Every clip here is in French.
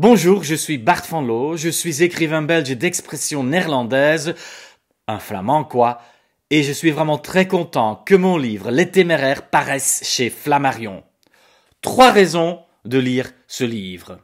Bonjour, je suis Bart van Loo, je suis écrivain belge d'expression néerlandaise, un flamand quoi, et je suis vraiment très content que mon livre Les Téméraires paraisse chez Flammarion. Trois raisons de lire ce livre.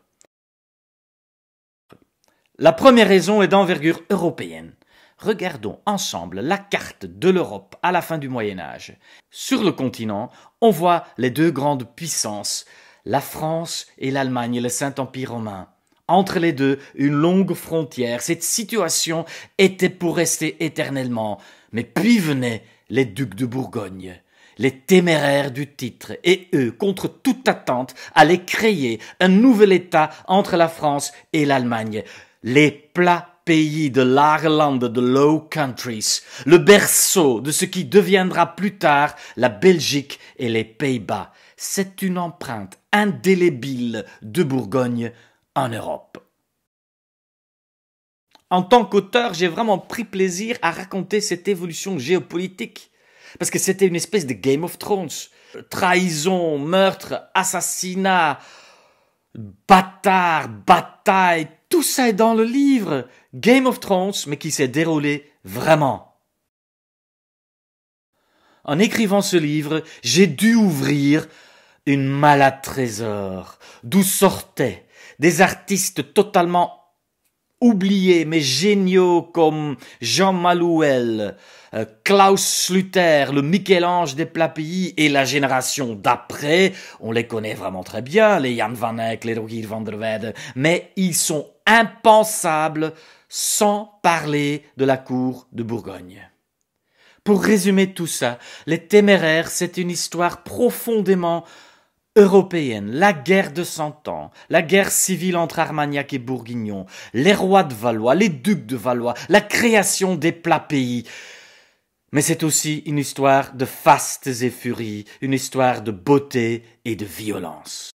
La première raison est d'envergure européenne. Regardons ensemble la carte de l'Europe à la fin du Moyen Âge. Sur le continent, on voit les deux grandes puissances la France et l'Allemagne le Saint-Empire romain. Entre les deux, une longue frontière. Cette situation était pour rester éternellement. Mais puis venaient les ducs de Bourgogne, les téméraires du titre, et eux, contre toute attente, allaient créer un nouvel État entre la France et l'Allemagne. Les plats pays de l'Irlande de Low Countries, le berceau de ce qui deviendra plus tard la Belgique et les Pays-Bas. C'est une empreinte indélébile de Bourgogne en Europe. En tant qu'auteur, j'ai vraiment pris plaisir à raconter cette évolution géopolitique, parce que c'était une espèce de Game of Thrones. Trahison, meurtre, assassinat, bâtard, bataille, tout ça est dans le livre Game of Thrones, mais qui s'est déroulé vraiment. En écrivant ce livre, j'ai dû ouvrir une malade trésor. d'où sortaient des artistes totalement oubliés mais géniaux comme Jean Malouel, euh, Klaus Luther, le Michel-Ange des pays et la génération d'après, on les connaît vraiment très bien, les Jan van Eyck, les Rogier van der Weyde, mais ils sont impensables sans parler de la cour de Bourgogne. Pour résumer tout ça, Les Téméraires, c'est une histoire profondément européenne, la guerre de Cent Ans, la guerre civile entre Armagnac et Bourguignon, les rois de Valois, les ducs de Valois, la création des plats pays. Mais c'est aussi une histoire de fastes et furies, une histoire de beauté et de violence.